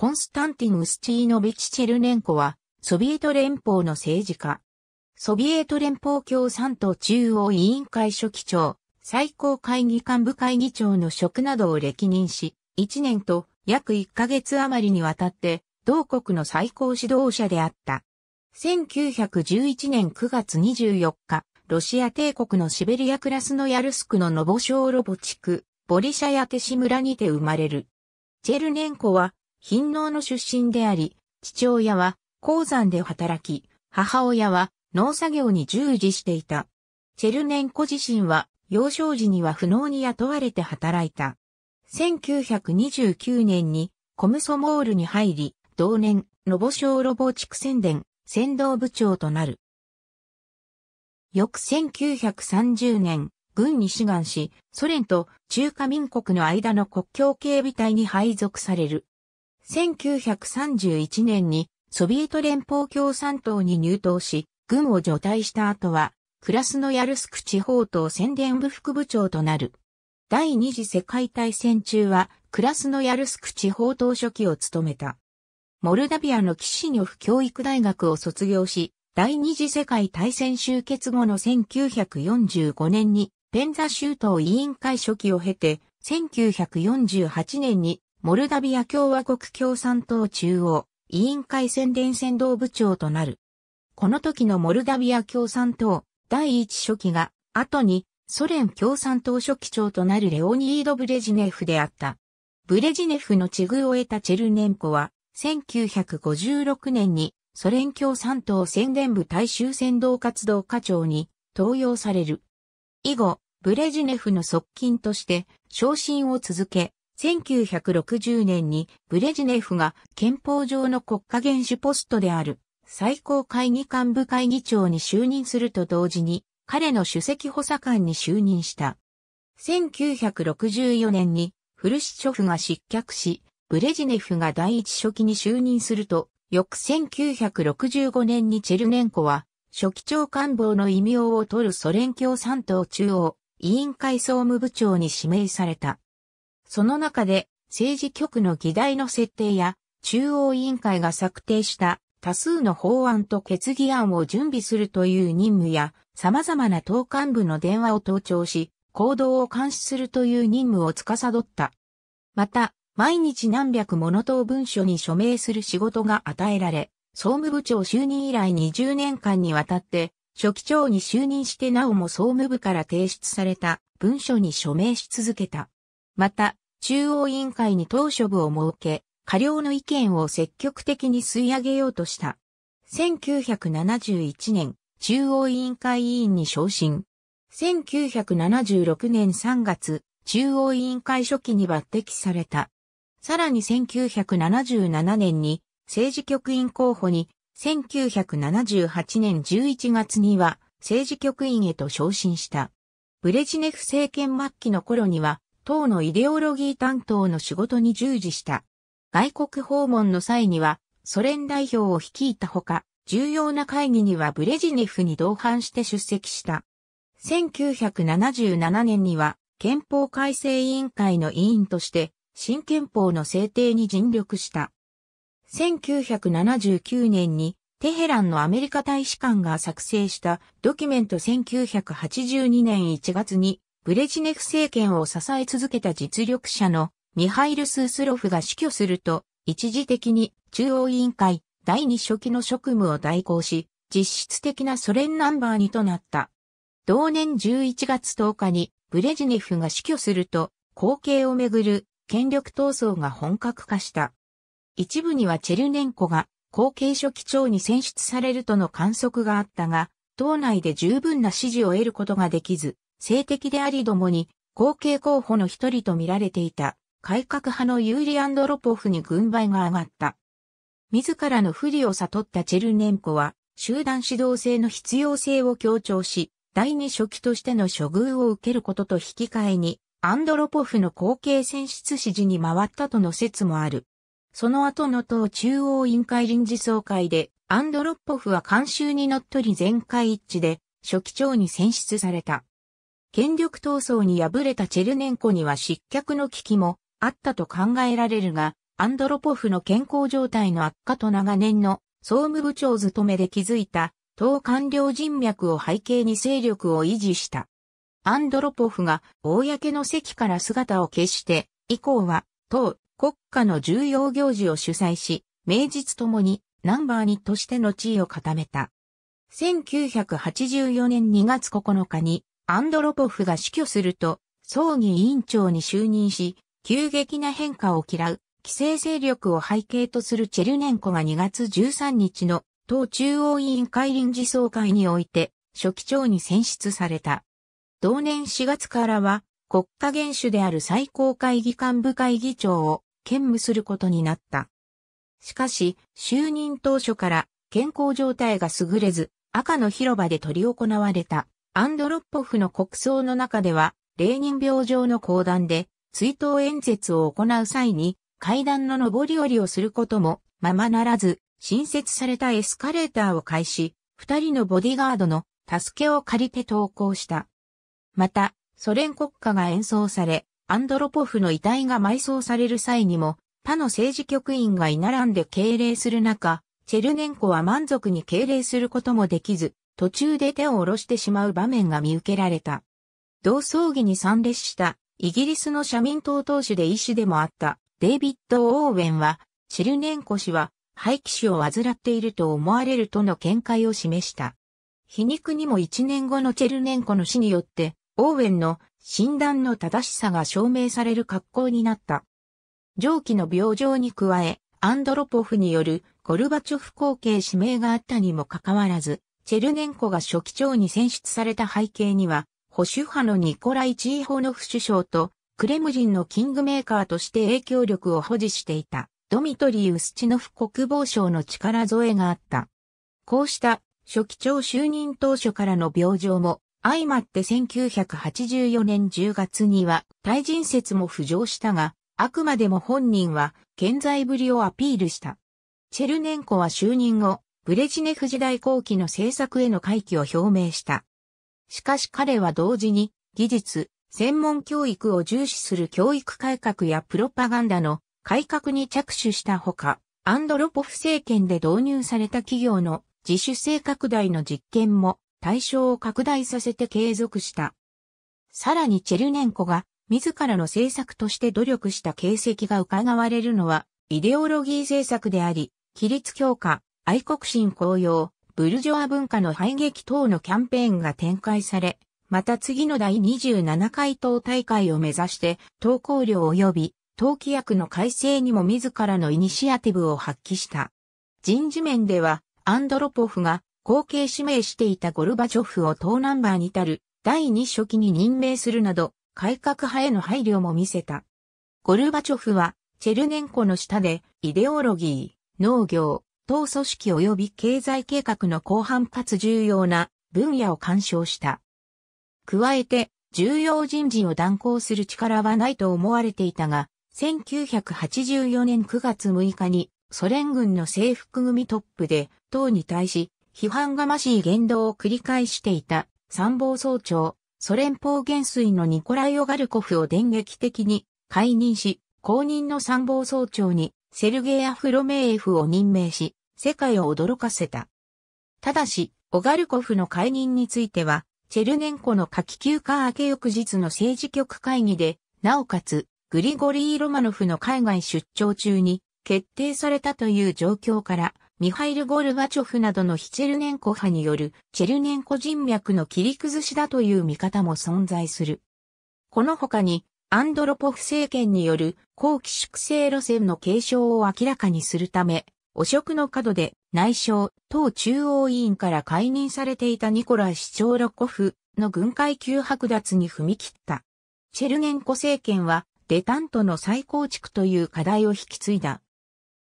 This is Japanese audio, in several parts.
コンスタンティン・ウスチーノビチ・チェルネンコは、ソビエト連邦の政治家。ソビエト連邦共産党中央委員会書記長、最高会議幹部会議長の職などを歴任し、1年と約1ヶ月余りにわたって、同国の最高指導者であった。1911年9月24日、ロシア帝国のシベリアクラスのヤルスクのノボショーロボ地区、ボリシャヤテシ村にて生まれる。チェルネンコは貧農の出身であり、父親は鉱山で働き、母親は農作業に従事していた。チェルネンコ自身は幼少時には不能に雇われて働いた。1929年にコムソモールに入り、同年、ロボ小ロボ畜宣伝、先導部長となる。翌1930年、軍に志願し、ソ連と中華民国の間の国境警備隊に配属される。1931年にソビエト連邦共産党に入党し、軍を除隊した後は、クラスノヤルスク地方党宣伝部副部長となる。第二次世界大戦中は、クラスノヤルスク地方党書記を務めた。モルダビアのキシニョフ教育大学を卒業し、第二次世界大戦終結後の1945年に、ペンザ州党委員会書記を経て、1948年にモルダビア共和国共産党中央委員会宣伝先導部長となる。この時のモルダビア共産党第一書記が後にソ連共産党書記長となるレオニード・ブレジネフであった。ブレジネフの地遇を得たチェルネンコは1956年にソ連共産党宣伝部大衆扇動活動課長に登用される。以後、ブレジネフの側近として昇進を続け、1960年にブレジネフが憲法上の国家元首ポストである最高会議幹部会議長に就任すると同時に彼の首席補佐官に就任した。1964年にフルシチョフが失脚し、ブレジネフが第一書記に就任すると、翌1965年にチェルネンコは、書記長官房の異名を取るソ連共産党中央委員会総務部長に指名された。その中で政治局の議題の設定や中央委員会が策定した多数の法案と決議案を準備するという任務や様々な党幹部の電話を盗聴し行動を監視するという任務を司った。また、毎日何百もの党文書に署名する仕事が与えられ、総務部長就任以来20年間にわたって、初期長に就任してなおも総務部から提出された文書に署名し続けた。また、中央委員会に当初部を設け、過料の意見を積極的に吸い上げようとした。1971年、中央委員会委員に昇進。1976年3月、中央委員会初期に抜擢された。さらに1977年に政治局員候補に、1978年11月には政治局員へと昇進した。ブレジネフ政権末期の頃には党のイデオロギー担当の仕事に従事した。外国訪問の際には、ソ連代表を率いたほか、重要な会議にはブレジネフに同伴して出席した。1977年には、憲法改正委員会の委員として、新憲法の制定に尽力した。1979年に、テヘランのアメリカ大使館が作成したドキュメント1982年1月にブレジネフ政権を支え続けた実力者のミハイル・スースロフが死去すると、一時的に中央委員会第二書記の職務を代行し、実質的なソ連ナンバー2となった。同年11月10日にブレジネフが死去すると、後継をめぐる権力闘争が本格化した。一部にはチェルネンコが後継書記長に選出されるとの観測があったが、党内で十分な支持を得ることができず、性的でありどもに、後継候補の一人と見られていた、改革派のユーリ・アンドロポフに軍配が上がった。自らの不利を悟ったチェルネンコは、集団指導性の必要性を強調し、第二書記としての処遇を受けることと引き換えに、アンドロポフの後継選出指示に回ったとの説もある。その後の党中央委員会臨時総会で、アンドロポフは監修にのっとり全会一致で、書記長に選出された。権力闘争に敗れたチェルネンコには失脚の危機もあったと考えられるが、アンドロポフの健康状態の悪化と長年の総務部長務めで築いた党官僚人脈を背景に勢力を維持した。アンドロポフが公の席から姿を消して、以降は党国家の重要行事を主催し、名実ともにナンバー2としての地位を固めた。1984年2月9日にアンドロポフが死去すると、葬儀委員長に就任し、急激な変化を嫌う、既成勢力を背景とするチェルネンコが2月13日の党中央委員会臨時総会において、書記長に選出された。同年4月からは、国家元首である最高会議幹部会議長を兼務することになった。しかし、就任当初から健康状態が優れず、赤の広場で取り行われたアンドロッポフの国葬の中では、レーニン病状の講談で、追悼演説を行う際に、階段の上り下りをすることも、ままならず、新設されたエスカレーターを開始、二人のボディガードの助けを借りて投稿した。また、ソ連国歌が演奏され、アンドロポフの遺体が埋葬される際にも、他の政治局員が居並んで敬礼する中、チェルネンコは満足に敬礼することもできず、途中で手を下ろしてしまう場面が見受けられた。同葬儀に参列したイギリスの社民党党首で医師でもあったデイビッド・オーウェンは、チルネンコ氏は廃気死を患っていると思われるとの見解を示した。皮肉にも1年後のチェルネンコの死によって、オーウェンの診断の正しさが証明される格好になった。上記の病状に加え、アンドロポフによるゴルバチョフ後継指名があったにもかかわらず、チェルネンコが書記長に選出された背景には、保守派のニコライ・チーホノフ首相と、クレムジンのキングメーカーとして影響力を保持していた、ドミトリー・ウスチノフ国防省の力添えがあった。こうした、書記長就任当初からの病状も、相まって1984年10月には、対人説も浮上したが、あくまでも本人は、健在ぶりをアピールした。チェルネンコは就任後、ブレジネフ時代後期の政策への回帰を表明した。しかし彼は同時に、技術、専門教育を重視する教育改革やプロパガンダの改革に着手したほか、アンドロポフ政権で導入された企業の自主性拡大の実験も対象を拡大させて継続した。さらにチェルネンコが自らの政策として努力した形跡が伺われるのは、イデオロギー政策であり、規律強化、愛国心高揚、ブルジョア文化の排撃等のキャンペーンが展開され、また次の第27回党大会を目指して、投稿料及び党規約の改正にも自らのイニシアティブを発揮した。人事面では、アンドロポフが後継指名していたゴルバチョフを党ナンバーに至る第二書記に任命するなど、改革派への配慮も見せた。ゴルバチョフは、チェルネンコの下で、イデオロギー、農業、党組織及び経済計画の広範かつ重要な分野を干渉した。加えて、重要人事を断行する力はないと思われていたが、1984年9月6日にソ連軍の制服組トップで党に対し批判がましい言動を繰り返していた参謀総長、ソ連邦元帥のニコライ・オガルコフを電撃的に解任し、後任の参謀総長にセルゲイ・アフロメーフを任命し、世界を驚かせた。ただし、オガルコフの解任については、チェルネンコの夏季休暇明け翌日の政治局会議で、なおかつ、グリゴリー・ロマノフの海外出張中に決定されたという状況から、ミハイル・ゴルバチョフなどのヒチェルネンコ派によるチェルネンコ人脈の切り崩しだという見方も存在する。この他に、アンドロポフ政権による後期粛清路線の継承を明らかにするため、汚職の角で内相、党中央委員から解任されていたニコライ市長ロコフの軍階級剥奪に踏み切った。チェルゲンコ政権は、デタントの再構築という課題を引き継いだ。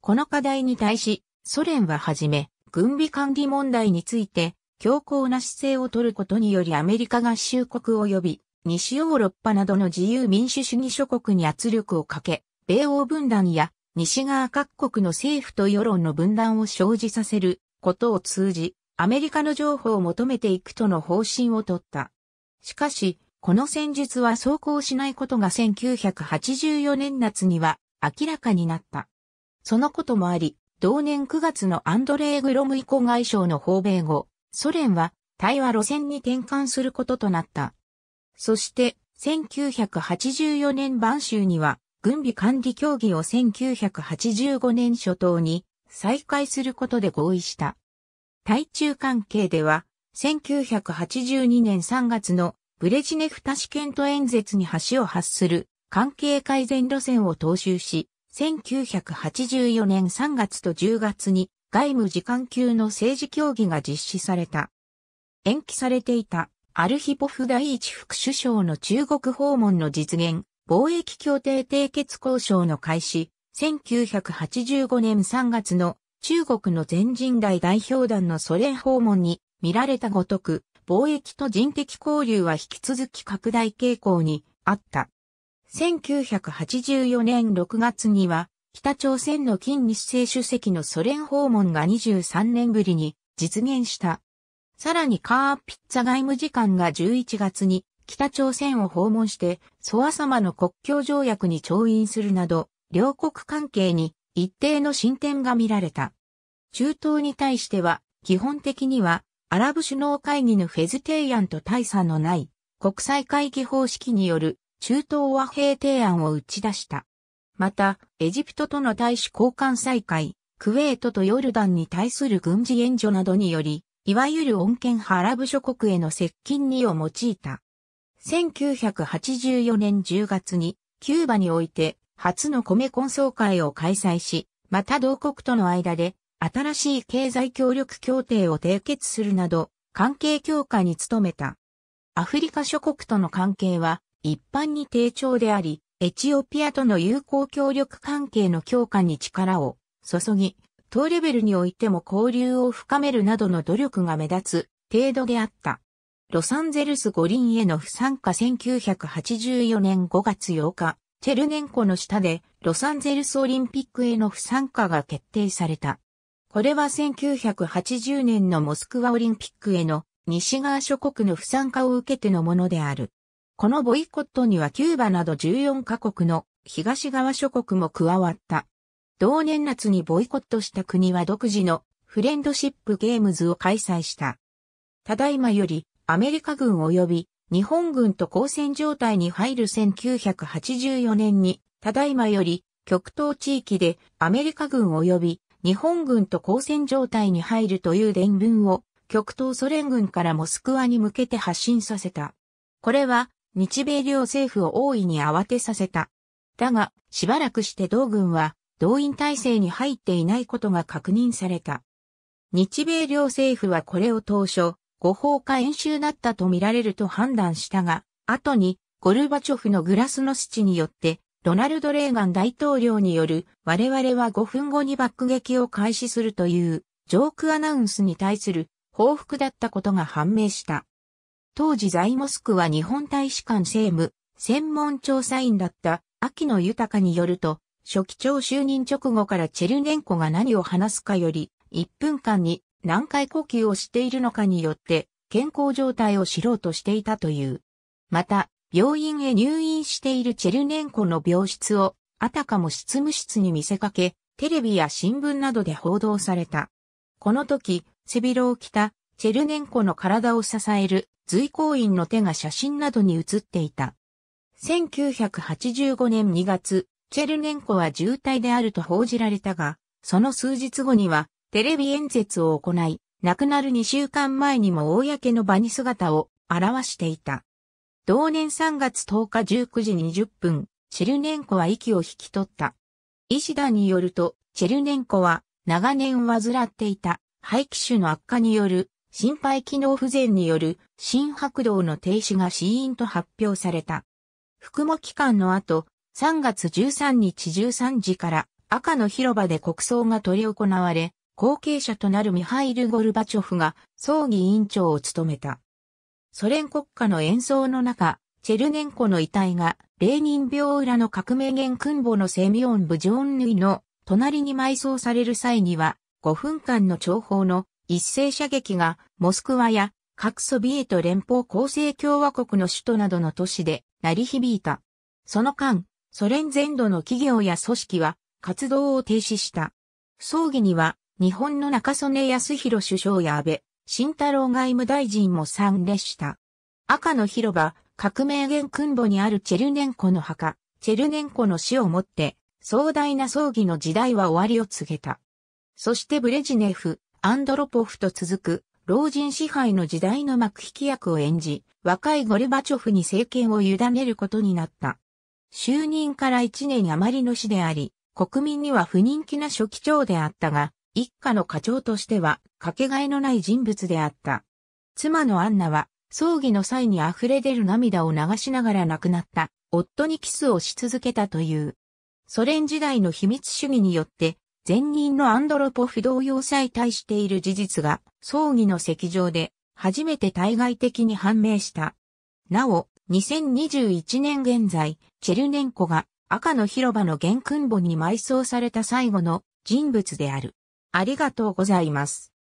この課題に対し、ソ連ははじめ、軍備管理問題について、強硬な姿勢を取ることによりアメリカ合衆国及び、西ヨーロッパなどの自由民主主義諸国に圧力をかけ、米欧分断や西側各国の政府と世論の分断を生じさせることを通じ、アメリカの情報を求めていくとの方針をとった。しかし、この戦術は走行しないことが1984年夏には明らかになった。そのこともあり、同年9月のアンドレイ・グロムイコ外相の訪米後、ソ連は対話路線に転換することとなった。そして、1984年晩秋には、軍備管理協議を1985年初頭に再開することで合意した。対中関係では、1982年3月のブレジネフタシケント演説に橋を発する関係改善路線を踏襲し、1984年3月と10月に外務次官級の政治協議が実施された。延期されていたアルヒポフ第一副首相の中国訪問の実現貿易協定締結交渉の開始、1985年3月の中国の全人代代表団のソ連訪問に見られたごとく、貿易と人的交流は引き続き拡大傾向にあった。1984年6月には、北朝鮮の金日成主席のソ連訪問が23年ぶりに実現した。さらにカーピッツァ外務次官が11月に北朝鮮を訪問して、ソア様の国境条約に調印するなど、両国関係に一定の進展が見られた。中東に対しては、基本的には、アラブ首脳会議のフェズ提案と大差のない、国際会議方式による中東和平提案を打ち出した。また、エジプトとの大使交換再開、クウェートとヨルダンに対する軍事援助などにより、いわゆる穏健派アラブ諸国への接近にを用いた。1984年10月にキューバにおいて初の米混総会を開催し、また同国との間で新しい経済協力協定を締結するなど関係強化に努めた。アフリカ諸国との関係は一般に低調であり、エチオピアとの友好協力関係の強化に力を注ぎ、当レベルにおいても交流を深めるなどの努力が目立つ程度であった。ロサンゼルス五輪への不参加1984年5月8日、チェルネンコの下でロサンゼルスオリンピックへの不参加が決定された。これは1980年のモスクワオリンピックへの西側諸国の不参加を受けてのものである。このボイコットにはキューバなど14カ国の東側諸国も加わった。同年夏にボイコットした国は独自のフレンドシップゲームズを開催した。ただいまよりアメリカ軍及び日本軍と交戦状態に入る1984年に、ただいまより極東地域でアメリカ軍及び日本軍と交戦状態に入るという伝文を極東ソ連軍からモスクワに向けて発信させた。これは日米両政府を大いに慌てさせた。だが、しばらくして同軍は動員体制に入っていないことが確認された。日米両政府はこれを当初、誤報か演習だったと見られると判断したが、後にゴルバチョフのグラスノスチによって、ロナルド・レーガン大統領による我々は5分後に爆撃を開始するというジョークアナウンスに対する報復だったことが判明した。当時在モスクは日本大使館政務専門調査員だった秋野豊によると、初期長就任直後からチェルネンコが何を話すかより1分間に何回呼吸をしているのかによって健康状態を知ろうとしていたという。また、病院へ入院しているチェルネンコの病室を、あたかも執務室に見せかけ、テレビや新聞などで報道された。この時、背広を着た、チェルネンコの体を支える、随行員の手が写真などに写っていた。1985年2月、チェルネンコは重体であると報じられたが、その数日後には、テレビ演説を行い、亡くなる2週間前にも公の場に姿を現していた。同年3月10日19時20分、チェルネンコは息を引き取った。医師団によると、チェルネンコは長年患っていた肺気腫の悪化による心肺機能不全による心拍動の停止が死因と発表された。服務期間の後、3月13日13時から赤の広場で国葬が取り行われ、後継者となるミハイル・ゴルバチョフが葬儀委員長を務めた。ソ連国家の演奏の中、チェルネンコの遺体が、レーニン病裏の革命元君母のセミオン・ブジョンヌイの隣に埋葬される際には、5分間の長方の一斉射撃が、モスクワや各ソビエト連邦構成共和国の首都などの都市で鳴り響いた。その間、ソ連全土の企業や組織は活動を停止した。葬儀には日本の中曽根康弘首相や安倍、慎太郎外務大臣も参列した。赤の広場、革命元勲墓にあるチェルネンコの墓、チェルネンコの死をもって、壮大な葬儀の時代は終わりを告げた。そしてブレジネフ、アンドロポフと続く、老人支配の時代の幕引き役を演じ、若いゴルバチョフに政権を委ねることになった。就任から1年余りの死であり、国民には不人気な書記長であったが、一家の課長としては、かけがえのない人物であった。妻のアンナは、葬儀の際に溢れ出る涙を流しながら亡くなった、夫にキスをし続けたという。ソ連時代の秘密主義によって、前任のアンドロポフ同様え対している事実が、葬儀の席上で、初めて対外的に判明した。なお、2021年現在、チェルネンコが赤の広場の玄君墓に埋葬された最後の人物である。ありがとうございます。